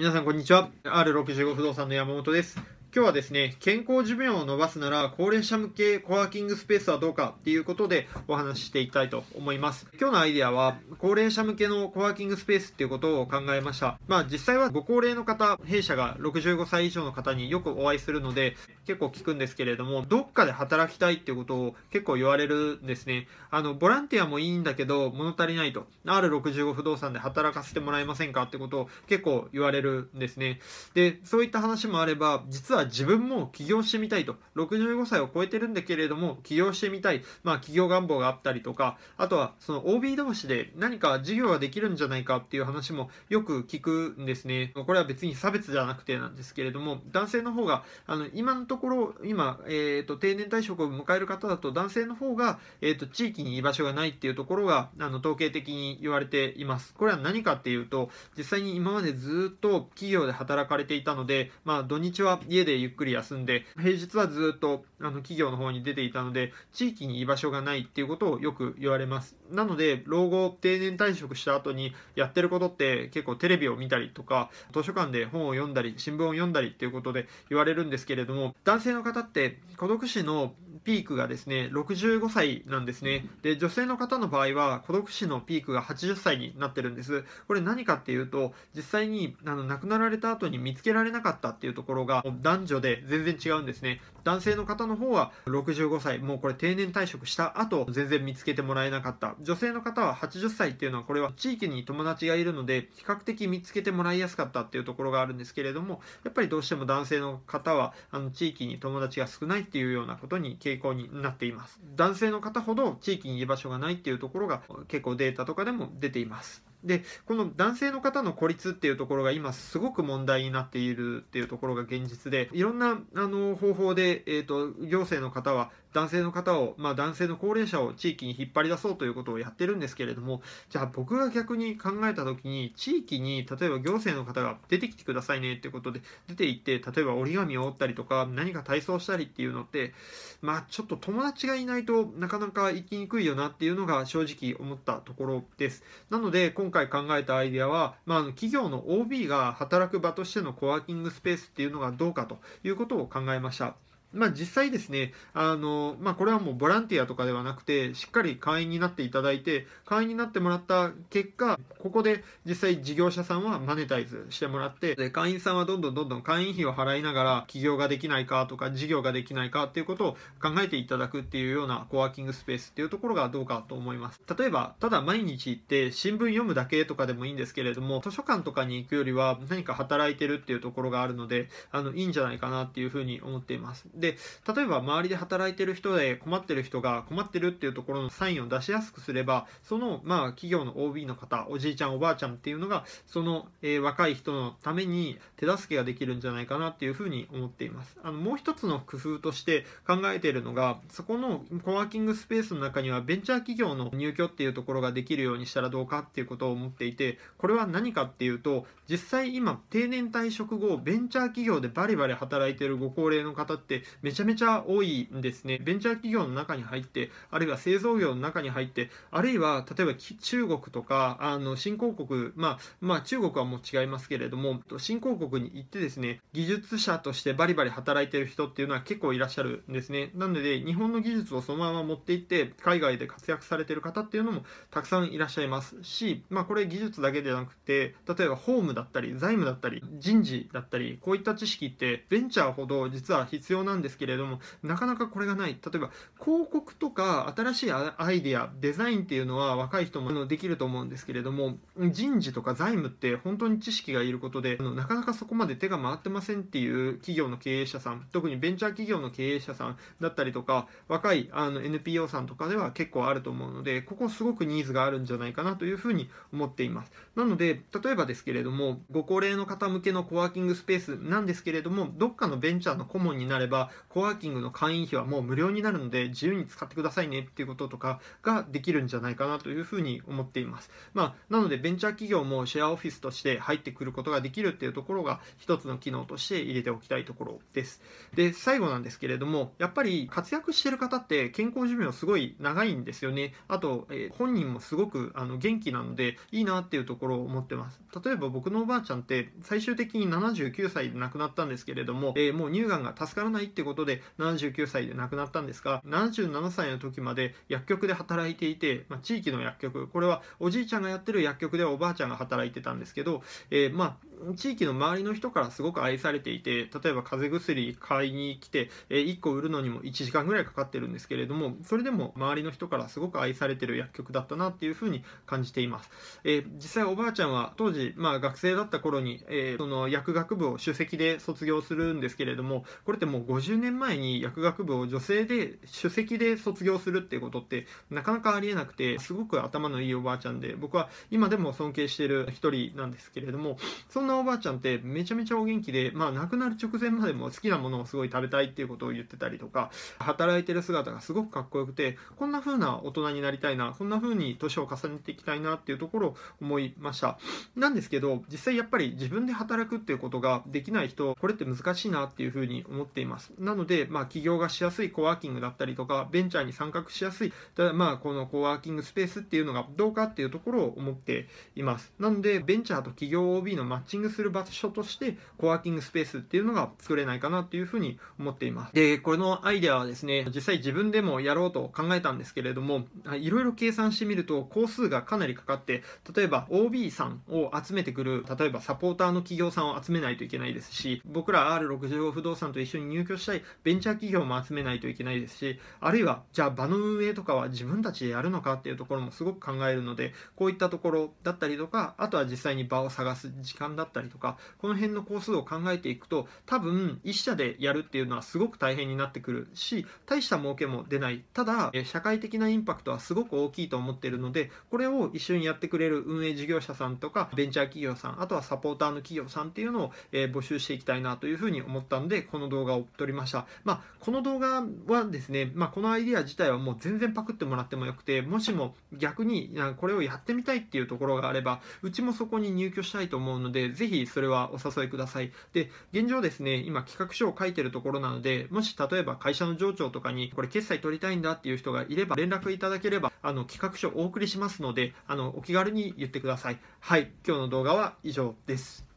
皆さんこんにちは R65 不動産の山本です今日はですね、健康寿命を伸ばすなら高齢者向けコワーキングスペースはどうかっていうことでお話ししていきたいと思います。今日のアイデアは高齢者向けのコワーキングスペースっていうことを考えました。まあ実際はご高齢の方、弊社が65歳以上の方によくお会いするので結構聞くんですけれども、どっかで働きたいっていうことを結構言われるんですね。あの、ボランティアもいいんだけど物足りないと。ある6 5不動産で働かせてもらえませんかってことを結構言われるんですね。で、そういった話もあれば、実はは自分も起業してみたいと、65歳を超えてるんだけれども、起業してみたい、まあ、起業願望があったりとか、あとは、その OB 同士で何か事業ができるんじゃないかっていう話もよく聞くんですね。これは別に差別じゃなくてなんですけれども、男性の方が、あの、今のところ、今、えー、と、定年退職を迎える方だと、男性の方が、えー、と、地域に居場所がないっていうところが、あの、統計的に言われています。これは何かっていうと、実際に今までずっと企業で働かれていたので、まあ、土日は家ででゆっくり休んで、平日はずっとあの企業の方に出ていたので、地域に居場所がないっていうことをよく言われます。なので、老後定年退職した後にやってることって結構テレビを見たりとか、図書館で本を読んだり、新聞を読んだりっていうことで言われるんですけれども、男性の方って孤独死のピークがですね、65歳なんですね。で、女性の方の場合は、孤独死のピークが80歳になってるんです。これ何かっていうと、実際に、あの、亡くなられた後に見つけられなかったっていうところが、男女で全然違うんですね。男性の方の方は、65歳、もうこれ定年退職した後、全然見つけてもらえなかった。女性の方は80歳っていうのは、これは地域に友達がいるので、比較的見つけてもらいやすかったっていうところがあるんですけれども、やっぱりどうしても男性の方は、あの、地域に友達が少ないっていうようなことに傾向になっています男性の方ほど地域に居場所がないっていうところが結構データとかでも出ていますでこの男性の方の孤立っていうところが今すごく問題になっているっていうところが現実でいろんなあの方法で、えーと、行政の方は男性の方を、まあ、男性の高齢者を地域に引っ張り出そうということをやってるんですけれどもじゃあ僕が逆に考えた時に地域に例えば行政の方が出てきてくださいねっていうことで出て行って例えば折り紙を折ったりとか何か体操したりっていうのってまあちょっと友達がいないとなかなか行きにくいよなっていうのが正直思ったところです。なので今今回考えたアイデアは、まあ、の企業の OB が働く場としてのコワーキングスペースっていうのがどうかということを考えました。まあ、実際ですね、あの、まあ、これはもうボランティアとかではなくて、しっかり会員になっていただいて、会員になってもらった結果、ここで実際事業者さんはマネタイズしてもらって、で会員さんはどんどんどんどん会員費を払いながら、起業ができないかとか、事業ができないかっていうことを考えていただくっていうようなコワーキングスペースっていうところがどうかと思います。例えば、ただ毎日行って新聞読むだけとかでもいいんですけれども、図書館とかに行くよりは何か働いてるっていうところがあるので、あの、いいんじゃないかなっていうふうに思っています。で、例えば周りで働いてる人で困ってる人が困ってるっていうところのサインを出しやすくすれば、その、まあ、企業の OB の方、おじいちゃん、おばあちゃんっていうのが、その、えー、若い人のために手助けができるんじゃないかなっていうふうに思っています。あの、もう一つの工夫として考えているのが、そこのコワーキングスペースの中にはベンチャー企業の入居っていうところができるようにしたらどうかっていうことを思っていて、これは何かっていうと、実際今、定年退職後、ベンチャー企業でバリバリ働いてるご高齢の方ってめちゃめちゃ多いんですね。ベンチャー企業の中に入って、あるいは製造業の中に入って、あるいは例えば中国とか、あの、新興国、まあ、まあ、中国はもう違いますけれども、新興国に行ってですね、技術者としてバリバリ働いてる人っていうのは結構いらっしゃるんですね。なので、日本の技術をそのまま持っていって、海外で活躍されてる方っていうのもたくさんいらっしゃいますし、まあ、これ技術だけでなくて、例えば法務だったり、財務だったり、人事だったり、こういった知識って、ベンチャーほど実は必要なんなんですけれども、なかなかこれがない。例えば、広告とか新しいアイデア、デザインっていうのは若い人もできると思うんですけれども、人事とか財務って本当に知識がいることで、なかなかそこまで手が回ってませんっていう企業の経営者さん、特にベンチャー企業の経営者さんだったりとか、若いあの NPO さんとかでは結構あると思うので、ここすごくニーズがあるんじゃないかなというふうに思っています。なので、例えばですけれども、ご高齢の方向けのコワーキングスペースなんですけれども、どっかのベンチャーの顧問になれば、コワーキングの会員費はもう無料になるので自由に使ってくださいねっていうこととかができるんじゃないかなというふうに思っています。まあ、なのでベンチャー企業もシェアオフィスとして入ってくることができるっていうところが一つの機能として入れておきたいところです。で、最後なんですけれども、やっぱり活躍してる方って健康寿命すごい長いんですよね。あと、えー、本人もすごくあの元気なのでいいなっていうところを思ってます。例えば僕のおばあちゃんって最終的に79歳で亡くなったんですけれども、えー、もう乳がんが助からないってってことで79歳で亡くなったんですが77歳の時まで薬局で働いていて、まあ、地域の薬局これはおじいちゃんがやってる薬局ではおばあちゃんが働いてたんですけど、えー、まあ地域の周りの人からすごく愛されていて例えば風邪薬買いに来て、え1個売るのにも1時間ぐらいかかってるんですけれどもそれでも周りの人からすごく愛されてる薬局だったなっていうふうに感じています、えー、実際おばあちゃんは当時、まあ、学生だった頃に、えー、その薬学部を首席で卒業するんですけれどもこれってもう50年前に薬学部を女性で首席で卒業するっていうことってなかなかありえなくてすごく頭のいいおばあちゃんで僕は今でも尊敬してる一人なんですけれどもそんなのおばあちゃんってめちゃめちゃお元気で、まあ、亡くなる直前までも好きなものをすごい食べたいっていうことを言ってたりとか働いてる姿がすごくかっこよくてこんな風な大人になりたいなこんな風に年を重ねていきたいなっていうところを思いましたなんですけど実際やっぱり自分で働くっていうことができない人これって難しいなっていう風に思っていますなので、まあ、起業がしやすいコワーキングだったりとかベンチャーに参画しやすいただまあこのコワーキングスペースっていうのがどうかっていうところを思っていますなのでベンチャーと企業 OB のマッチングングする場所として、コワーキングスペースっていうのが作れないかなっていうふうに思っています。で、これのアイデアはですね、実際自分でもやろうと考えたんですけれども、いろいろ計算してみると、工数がかなりかかって、例えば OB さんを集めてくる、例えばサポーターの企業さんを集めないといけないですし、僕ら R65 不動産と一緒に入居したいベンチャー企業も集めないといけないですし、あるいは、じゃあ場の運営とかは自分たちでやるのかっていうところもすごく考えるので、こういったところだったりとか、あとは実際に場を探す時間だったりったりとかこの辺の工数を考えていくと多分1社でやるっていうのはすごく大変になってくるし大した儲けも出ないただ社会的なインパクトはすごく大きいと思ってるのでこれを一緒にやってくれる運営事業者さんとかベンチャー企業さんあとはサポーターの企業さんっていうのを、え募集していきたいなというふうに思ったのでこの動画を撮りました、まあ、この動画はですね、まあ、このアイデア自体はもう全然パクってもらってもよくてもしも逆にこれをやってみたいっていうところがあればうちもそこに入居したいと思うのでぜひそれはお誘いください。で、現状ですね、今企画書を書いてるところなので、もし例えば会社の上長とかに、これ決済取りたいんだっていう人がいれば、連絡いただければ、あの、企画書お送りしますので、あの、お気軽に言ってください。はい、今日の動画は以上です。